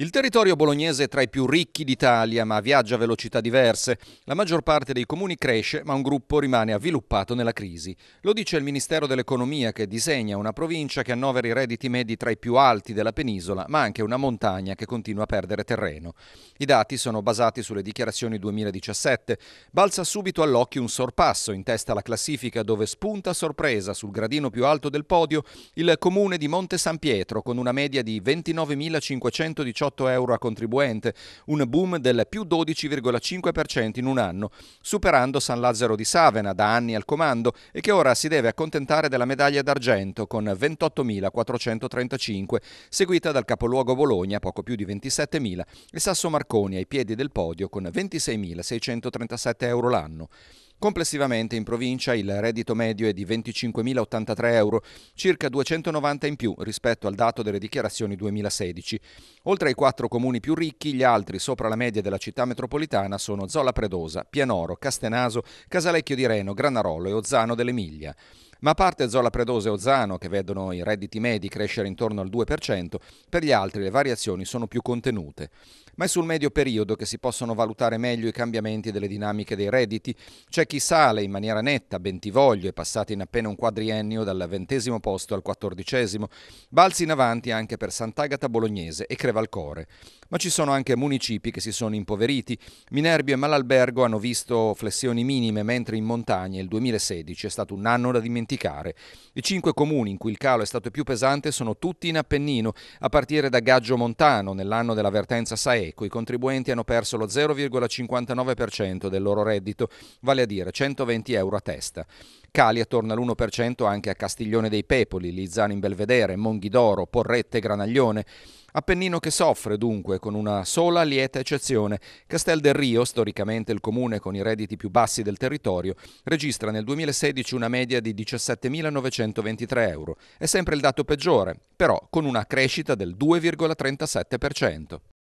Il territorio bolognese è tra i più ricchi d'Italia, ma viaggia a velocità diverse. La maggior parte dei comuni cresce, ma un gruppo rimane avviluppato nella crisi. Lo dice il Ministero dell'Economia, che disegna una provincia che annovera i redditi medi tra i più alti della penisola, ma anche una montagna che continua a perdere terreno. I dati sono basati sulle dichiarazioni 2017. Balza subito all'occhio un sorpasso in testa alla classifica, dove spunta a sorpresa sul gradino più alto del podio il comune di Monte San Pietro, con una media di 29.518 118 euro a contribuente, un boom del più 12,5% in un anno, superando San Lazzaro di Savena da anni al comando e che ora si deve accontentare della medaglia d'argento con 28.435, seguita dal capoluogo Bologna poco più di 27.000 e Sasso Marconi ai piedi del podio con 26.637 euro l'anno. Complessivamente in provincia il reddito medio è di 25.083 euro, circa 290 in più rispetto al dato delle dichiarazioni 2016. Oltre ai quattro comuni più ricchi, gli altri sopra la media della città metropolitana sono Zola Predosa, Pianoro, Castenaso, Casalecchio di Reno, Granarolo e Ozzano dell'Emilia ma a parte Zola Predose e Ozzano, che vedono i redditi medi crescere intorno al 2%, per gli altri le variazioni sono più contenute. Ma è sul medio periodo che si possono valutare meglio i cambiamenti delle dinamiche dei redditi. C'è chi sale in maniera netta, bentivoglio, è passato in appena un quadriennio dal ventesimo posto al quattordicesimo, balzi in avanti anche per Sant'Agata Bolognese e Crevalcore. Ma ci sono anche municipi che si sono impoveriti. Minerbio e Malalbergo hanno visto flessioni minime, mentre in montagna il 2016 è stato un anno da dimenticare dimenticare. I cinque comuni in cui il calo è stato più pesante sono tutti in Appennino, a partire da Gaggio Montano, nell'anno dell'avvertenza Saeco. I contribuenti hanno perso lo 0,59% del loro reddito, vale a dire 120 euro a testa. Cali attorno all'1% anche a Castiglione dei Pepoli, Lizzano in Belvedere, Monghidoro, Porrette e Granaglione. Appennino che soffre dunque con una sola lieta eccezione. Castel del Rio, storicamente il comune con i redditi più bassi del territorio, registra nel 2016 una media di 17.923 euro. È sempre il dato peggiore, però con una crescita del 2,37%.